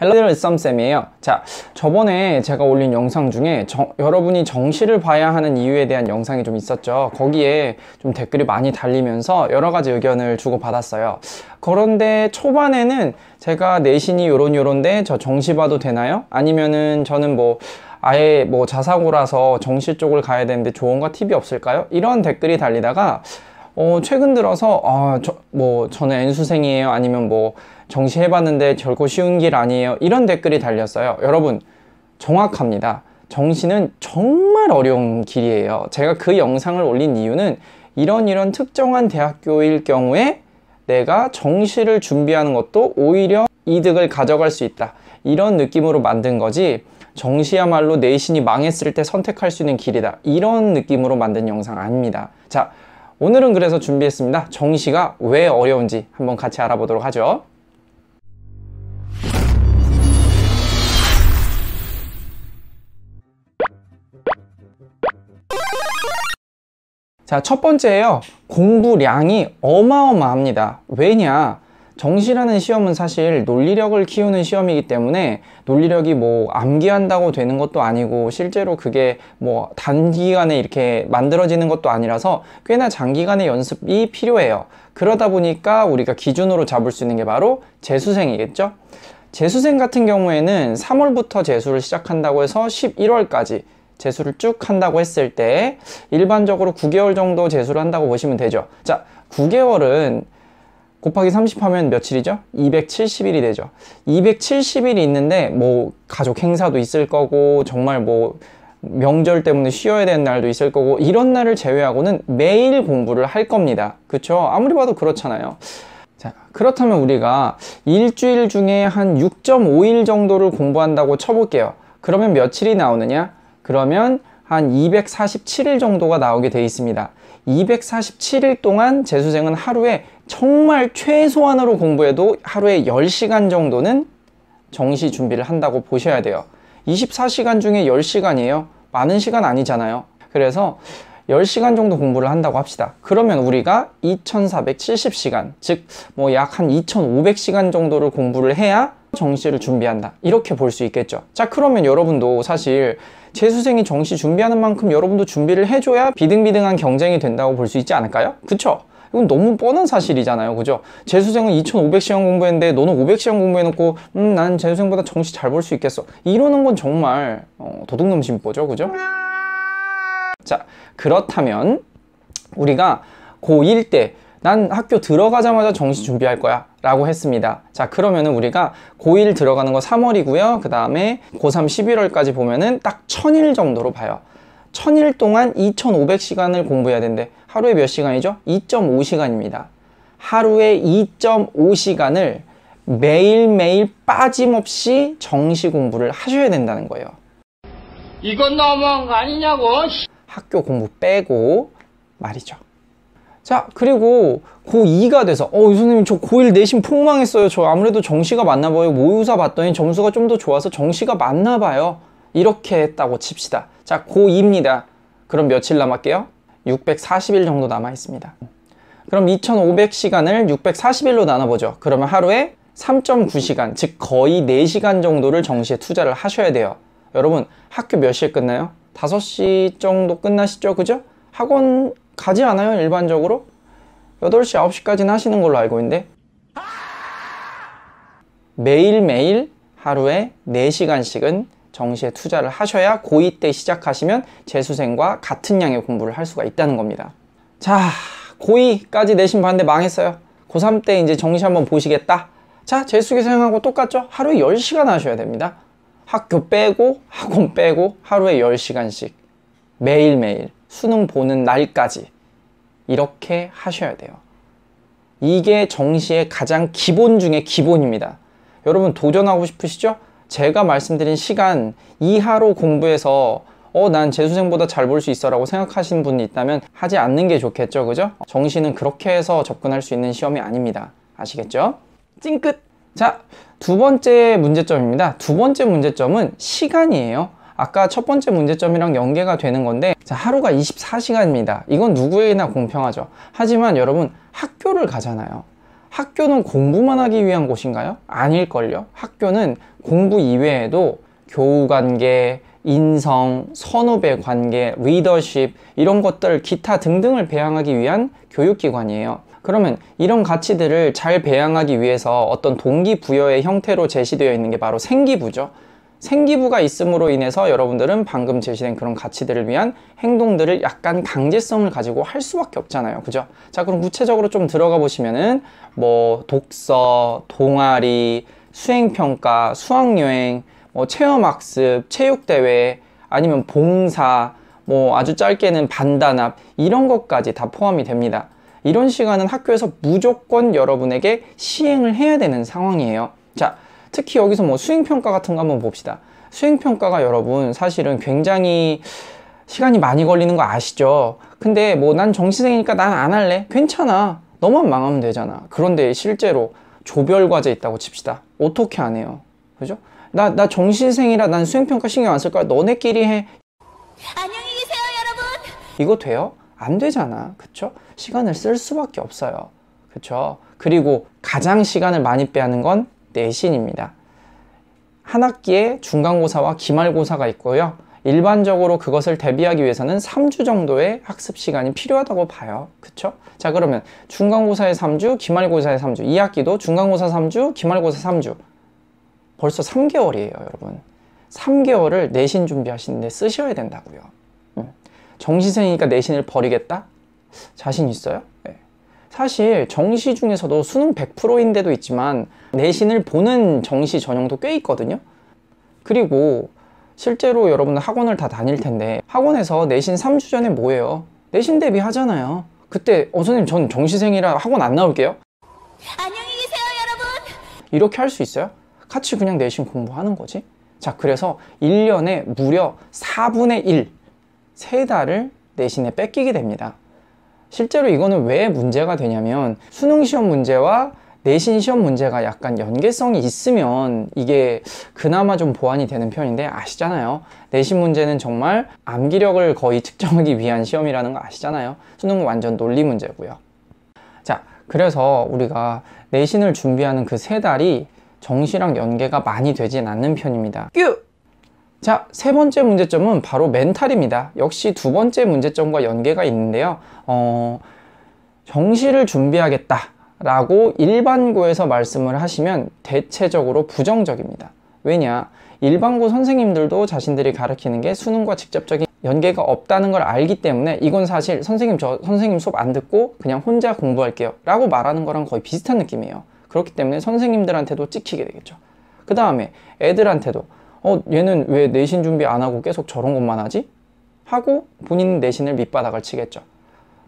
헬로 여 썸쌤이에요 자 저번에 제가 올린 영상 중에 정, 여러분이 정시를 봐야 하는 이유에 대한 영상이 좀 있었죠 거기에 좀 댓글이 많이 달리면서 여러 가지 의견을 주고받았어요 그런데 초반에는 제가 내신이 요런 요런데 저 정시 봐도 되나요? 아니면은 저는 뭐 아예 뭐 자사고라서 정시 쪽을 가야 되는데 조언과 팁이 없을까요? 이런 댓글이 달리다가 어, 최근 들어서 아, 저, 뭐 저는 N수생이에요 아니면 뭐 정시해봤는데 결코 쉬운 길 아니에요 이런 댓글이 달렸어요 여러분 정확합니다 정시는 정말 어려운 길이에요 제가 그 영상을 올린 이유는 이런 이런 특정한 대학교일 경우에 내가 정시를 준비하는 것도 오히려 이득을 가져갈 수 있다 이런 느낌으로 만든 거지 정시야말로 내신이 망했을 때 선택할 수 있는 길이다 이런 느낌으로 만든 영상 아닙니다 자 오늘은 그래서 준비했습니다. 정시가 왜 어려운지 한번 같이 알아보도록 하죠. 자, 첫 번째예요. 공부량이 어마어마합니다. 왜냐? 정시라는 시험은 사실 논리력을 키우는 시험이기 때문에 논리력이 뭐 암기한다고 되는 것도 아니고 실제로 그게 뭐 단기간에 이렇게 만들어지는 것도 아니라서 꽤나 장기간의 연습이 필요해요. 그러다 보니까 우리가 기준으로 잡을 수 있는 게 바로 재수생이겠죠. 재수생 같은 경우에는 3월부터 재수를 시작한다고 해서 11월까지 재수를 쭉 한다고 했을 때 일반적으로 9개월 정도 재수를 한다고 보시면 되죠. 자, 9개월은 곱하기 30 하면 며칠이죠? 270일이 되죠. 270일이 있는데 뭐 가족 행사도 있을 거고 정말 뭐 명절 때문에 쉬어야 되는 날도 있을 거고 이런 날을 제외하고는 매일 공부를 할 겁니다. 그렇죠 아무리 봐도 그렇잖아요. 자, 그렇다면 우리가 일주일 중에 한 6.5일 정도를 공부한다고 쳐볼게요. 그러면 며칠이 나오느냐? 그러면 한 247일 정도가 나오게 돼 있습니다. 247일 동안 재수생은 하루에 정말 최소한으로 공부해도 하루에 10시간 정도는 정시 준비를 한다고 보셔야 돼요. 24시간 중에 10시간이에요. 많은 시간 아니잖아요. 그래서 10시간 정도 공부를 한다고 합시다. 그러면 우리가 2470시간, 즉 뭐 약 한 2500시간 정도를 공부를 해야 정시를 준비한다 이렇게 볼 수 있겠죠 자 그러면 여러분도 사실 재수생이 정시 준비하는 만큼 여러분도 준비를 해줘야 비등비등한 경쟁이 된다고 볼 수 있지 않을까요? 그쵸? 이건 너무 뻔한 사실이잖아요 그죠 재수생은 2500시간 공부했는데 너는 500시간 공부해놓고 음 난 재수생보다 정시 잘 볼 수 있겠어 이러는 건 정말 어, 도둑놈 심보죠 그죠 자 그렇다면 우리가 고1 때난 학교 들어가자마자 정시 준비할 거야 라고 했습니다 자 그러면은 우리가 고1 들어가는 거 3월이고요 그 다음에 고3 11월까지 보면은 딱 1000일 정도로 봐요 1000일 동안 2500시간을 공부해야 된대 하루에 몇 시간이죠? 2.5시간입니다 하루에 2.5시간을 매일매일 빠짐없이 정시 공부를 하셔야 된다는 거예요 이건 너무한 거 아니냐고 학교 공부 빼고 말이죠 자 그리고 고2가 돼서 어 선생님 저 고1 내신 폭망했어요 저 아무래도 정시가 맞나 봐요 모의사 봤더니 점수가 좀 더 좋아서 정시가 맞나 봐요 이렇게 했다고 칩시다 자 고2입니다 그럼 며칠 남았게요? 640일 정도 남아 있습니다 그럼 2500시간을 640일로 나눠보죠 그러면 하루에 3.9시간 즉 거의 4시간 정도를 정시에 투자를 하셔야 돼요 여러분 학교 몇 시에 끝나요? 5시 정도 끝나시죠 그죠? 학원 가지 않아요 일반적으로? 8시 9시까지는 하시는 걸로 알고 있는데 매일매일 하루에 4시간씩은 정시에 투자를 하셔야 고2 때 시작하시면 재수생과 같은 양의 공부를 할 수가 있다는 겁니다. 자 고2까지 내신 봤는데 망했어요. 고3 때 이제 정시 한번 보시겠다. 자 재수기생하고 똑같죠? 하루에 10시간 하셔야 됩니다. 학교 빼고 학원 빼고 하루에 10시간씩 매일매일 수능 보는 날까지 이렇게 하셔야 돼요. 이게 정시의 가장 기본 중에 기본입니다. 여러분 도전하고 싶으시죠? 제가 말씀드린 시간 이하로 공부해서 어, 난 재수생보다 잘 볼 수 있어 라고 생각하신 분이 있다면 하지 않는 게 좋겠죠, 그죠? 정시는 그렇게 해서 접근할 수 있는 시험이 아닙니다. 아시겠죠? 찡끗! 자, 두 번째 문제점입니다. 두 번째 문제점은 시간이에요. 아까 첫 번째 문제점이랑 연계가 되는 건데 자, 하루가 24시간입니다. 이건 누구에게나 공평하죠. 하지만 여러분 학교를 가잖아요. 학교는 공부만 하기 위한 곳인가요? 아닐걸요. 학교는 공부 이외에도 교우관계, 인성, 선후배 관계, 리더십 이런 것들 기타 등등을 배양하기 위한 교육기관이에요. 그러면 이런 가치들을 잘 배양하기 위해서 어떤 동기부여의 형태로 제시되어 있는 게 바로 생기부죠. 생기부가 있음으로 인해서 여러분들은 방금 제시된 그런 가치들을 위한 행동들을 약간 강제성을 가지고 할 수밖에 없잖아요 그죠 자 그럼 구체적으로 좀 들어가 보시면은 뭐 독서 동아리 수행평가 수학여행 뭐 체험학습 체육대회 아니면 봉사 뭐 아주 짧게는 반단합 이런 것까지 다 포함이 됩니다 이런 시간은 학교에서 무조건 여러분에게 시행을 해야 되는 상황이에요 자 특히 여기서 뭐 수익평가 같은 거 한번 봅시다 수익평가가 여러분 사실은 굉장히 시간이 많이 걸리는 거 아시죠 근데 뭐 난 정시생이니까 난 안 할래 괜찮아 너만 망하면 되잖아 그런데 실제로 조별과제 있다고 칩시다 어떻게 안 해요 그죠? 나, 나정신생이라난 수행평가 신경 안 쓸 거야 너네끼리 해 안녕히 계세요 여러분 이거 돼요? 안 되잖아 그쵸? 시간을 쓸 수밖에 없어요 그쵸? 그리고 가장 시간을 많이 빼앗는 건 내신입니다. 한 학기에 중간고사와 기말고사가 있고요. 일반적으로 그것을 대비하기 위해서는 3주 정도의 학습 시간이 필요하다고 봐요. 그쵸? 자, 그러면 중간고사의 3주, 기말고사의 3주, 2 학기도 중간고사 3주, 기말고사 3주. 벌써 3개월이에요, 여러분. 3개월을 내신 준비하시는데 쓰셔야 된다고요. 정시생이니까 내신을 버리겠다? 자신 있어요? 네. 사실 정시 중에서도 수능 100%인 데도 있지만 내신을 보는 정시 전형도 꽤 있거든요 그리고 실제로 여러분들 학원을 다 다닐 텐데 학원에서 내신 3주 전에 뭐예요? 내신 대비 하잖아요 그때 어 선생님 전 정시생이라 학원 안 나올게요 안녕히 계세요 여러분 이렇게 할 수 있어요? 같이 그냥 내신 공부하는 거지 자 그래서 1년에 무려 4분의 1 3달을 내신에 뺏기게 됩니다 실제로 이거는 왜 문제가 되냐면 수능 시험 문제와 내신 시험 문제가 약간 연계성이 있으면 이게 그나마 좀 보완이 되는 편인데 아시잖아요 내신 문제는 정말 암기력을 거의 측정하기 위한 시험이라는 거 아시잖아요 수능은 완전 논리 문제고요 자 그래서 우리가 내신을 준비하는 그 세 달이 정시랑 연계가 많이 되진 않는 편입니다 뀨! 자, 세 번째 문제점은 바로 멘탈입니다. 역시 두 번째 문제점과 연계가 있는데요. 어, 정시를 준비하겠다 라고 일반고에서 말씀을 하시면 대체적으로 부정적입니다. 왜냐? 일반고 선생님들도 자신들이 가르치는 게 수능과 직접적인 연계가 없다는 걸 알기 때문에 이건 사실 선생님 저 선생님 수업 안 듣고 그냥 혼자 공부할게요 라고 말하는 거랑 거의 비슷한 느낌이에요 그렇기 때문에 선생님들한테도 찍히게 되겠죠 그 다음에 애들한테도 어, 얘는 왜 내신 준비 안 하고 계속 저런 것만 하지? 하고 본인 내신을 밑바닥을 치겠죠.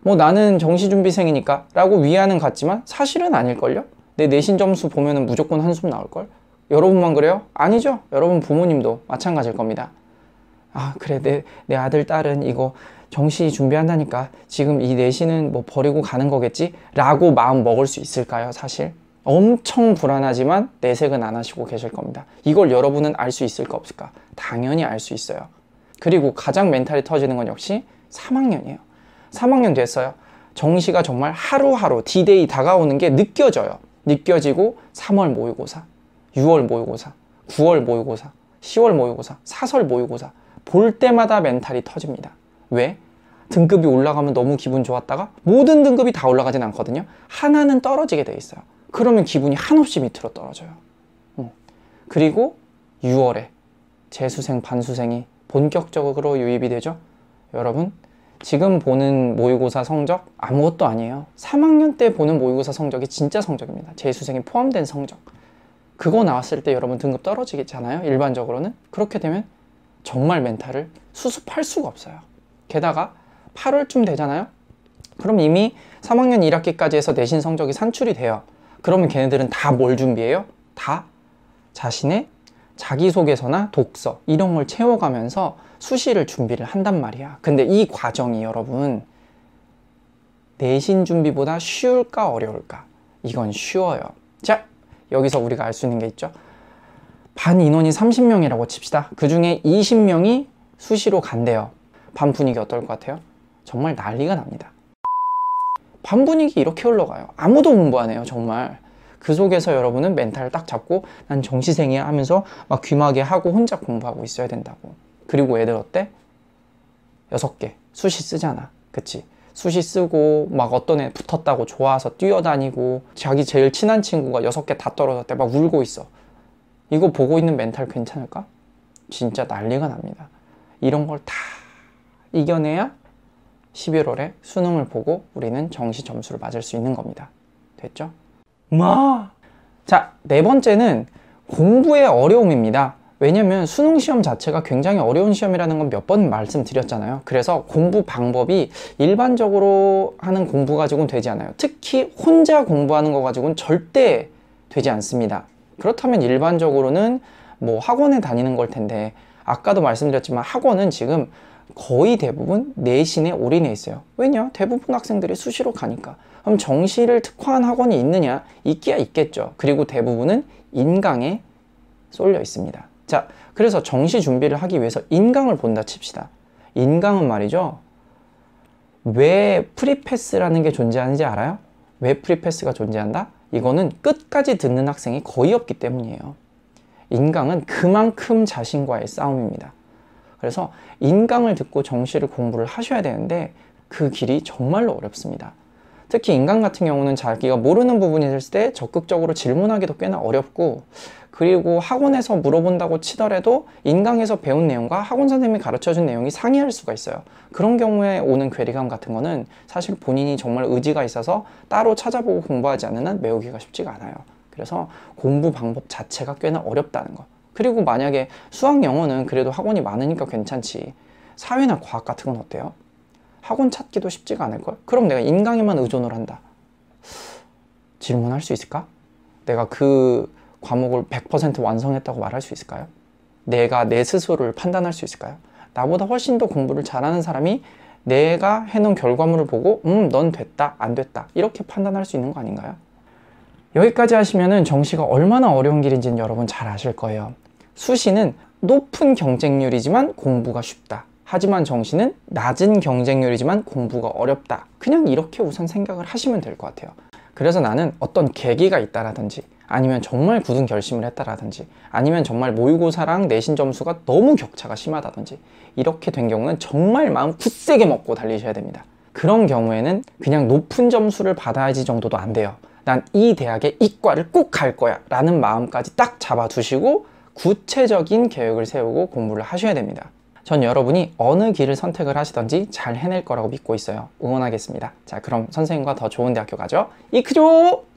뭐 나는 정시준비생이니까 라고 위안은 갔지만 사실은 아닐걸요? 내 내신 점수 보면은 무조건 한숨 나올걸? 여러분만 그래요? 아니죠. 여러분 부모님도 마찬가지일 겁니다. 아 그래 내, 내 아들 딸은 이거 정시 준비한다니까 지금 이 내신은 뭐 버리고 가는 거겠지? 라고 마음 먹을 수 있을까요 사실? 엄청 불안하지만 내색은 안 하시고 계실 겁니다. 이걸 여러분은 알 수 있을까 없을까? 당연히 알 수 있어요. 그리고 가장 멘탈이 터지는 건 역시 3학년이에요. 3학년 됐어요. 정시가 정말 하루하루 디데이 다가오는 게 느껴져요. 느껴지고 3월 모의고사, 6월 모의고사, 9월 모의고사, 10월 모의고사, 사설 모의고사 볼 때마다 멘탈이 터집니다. 왜? 등급이 올라가면 너무 기분 좋았다가 모든 등급이 다 올라가진 않거든요. 하나는 떨어지게 돼 있어요. 그러면 기분이 한없이 밑으로 떨어져요. 음. 그리고 6월에 재수생, 반수생이 본격적으로 유입이 되죠. 여러분 지금 보는 모의고사 성적 아무것도 아니에요. 3학년 때 보는 모의고사 성적이 진짜 성적입니다. 재수생이 포함된 성적. 그거 나왔을 때 여러분 등급 떨어지겠잖아요. 일반적으로는. 그렇게 되면 정말 멘탈을 수습할 수가 없어요. 게다가 8월쯤 되잖아요. 그럼 이미 3학년 1학기까지 해서 내신 성적이 산출이 돼요. 그러면 걔네들은 다 뭘 준비해요? 다 자신의 자기소개서나 독서 이런 걸 채워가면서 수시를 준비를 한단 말이야. 근데 이 과정이 여러분 내신 준비보다 쉬울까 어려울까? 이건 쉬워요. 자, 여기서 우리가 알 수 있는 게 있죠. 반 인원이 30명이라고 칩시다. 그 중에 20명이 수시로 간대요. 반 분위기 어떨 것 같아요? 정말 난리가 납니다. 밤 분위기 이렇게 흘러가요. 아무도 공부 안 해요, 정말. 그 속에서 여러분은 멘탈을 딱 잡고 난 정시생이야 하면서 막 귀마개 하고 혼자 공부하고 있어야 된다고. 그리고 애들 어때? 여섯 개. 수시 쓰잖아. 그치? 수시 쓰고 막 어떤 애 붙었다고 좋아서 뛰어다니고 자기 제일 친한 친구가 여섯 개 다 떨어졌대 막 울고 있어. 이거 보고 있는 멘탈 괜찮을까? 진짜 난리가 납니다. 이런 걸 다 이겨내야 11월에 수능을 보고 우리는 정시 점수를 맞을 수 있는 겁니다. 됐죠? 마! 자, 네 번째는 공부의 어려움입니다. 왜냐면 수능 시험 자체가 굉장히 어려운 시험이라는 건 몇 번 말씀드렸잖아요. 그래서 공부 방법이 일반적으로 하는 공부 가지고는 되지 않아요. 특히 혼자 공부하는 거 가지고는 절대 되지 않습니다. 그렇다면 일반적으로는 뭐 학원에 다니는 걸 텐데 아까도 말씀드렸지만 학원은 지금 거의 대부분 내신에 올인해 있어요. 왜냐? 대부분 학생들이 수시로 가니까. 그럼 정시를 특화한 학원이 있느냐? 있기야 있겠죠. 그리고 대부분은 인강에 쏠려 있습니다. 자, 그래서 정시 준비를 하기 위해서 인강을 본다 칩시다. 인강은 말이죠. 왜 프리패스라는 게 존재하는지 알아요? 왜 프리패스가 존재한다? 이거는 끝까지 듣는 학생이 거의 없기 때문이에요. 인강은 그만큼 자신과의 싸움입니다. 그래서 인강을 듣고 정시를 공부를 하셔야 되는데 그 길이 정말로 어렵습니다. 특히 인강 같은 경우는 자기가 모르는 부분이 있을 때 적극적으로 질문하기도 꽤나 어렵고 그리고 학원에서 물어본다고 치더라도 인강에서 배운 내용과 학원 선생님이 가르쳐준 내용이 상이할 수가 있어요. 그런 경우에 오는 괴리감 같은 거는 사실 본인이 정말 의지가 있어서 따로 찾아보고 공부하지 않는 한 메우기가 쉽지가 않아요. 그래서 공부 방법 자체가 꽤나 어렵다는 것. 그리고 만약에 수학 영어는 그래도 학원이 많으니까 괜찮지 사회나 과학 같은 건 어때요? 학원 찾기도 쉽지가 않을걸? 그럼 내가 인강에만 의존을 한다 질문할 수 있을까? 내가 그 과목을 100% 완성했다고 말할 수 있을까요? 내가 내 스스로를 판단할 수 있을까요? 나보다 훨씬 더 공부를 잘하는 사람이 내가 해놓은 결과물을 보고 음넌 됐다 안 됐다 이렇게 판단할 수 있는 거 아닌가요? 여기까지 하시면 정시가 얼마나 어려운 길인지는 여러분 잘 아실 거예요. 수시는 높은 경쟁률이지만 공부가 쉽다. 하지만 정시는 낮은 경쟁률이지만 공부가 어렵다. 그냥 이렇게 우선 생각을 하시면 될 것 같아요. 그래서 나는 어떤 계기가 있다라든지 아니면 정말 굳은 결심을 했다라든지 아니면 정말 모의고사랑 내신 점수가 너무 격차가 심하다든지 이렇게 된 경우는 정말 마음 굳세게 먹고 달리셔야 됩니다. 그런 경우에는 그냥 높은 점수를 받아야지 정도도 안 돼요. 난 이 대학의 이과를 꼭 갈 거야 라는 마음까지 딱 잡아두시고 구체적인 계획을 세우고 공부를 하셔야 됩니다. 전 여러분이 어느 길을 선택을 하시던지 잘 해낼 거라고 믿고 있어요. 응원하겠습니다. 자, 그럼 선생님과 더 좋은 대학교 가죠. 이크죠!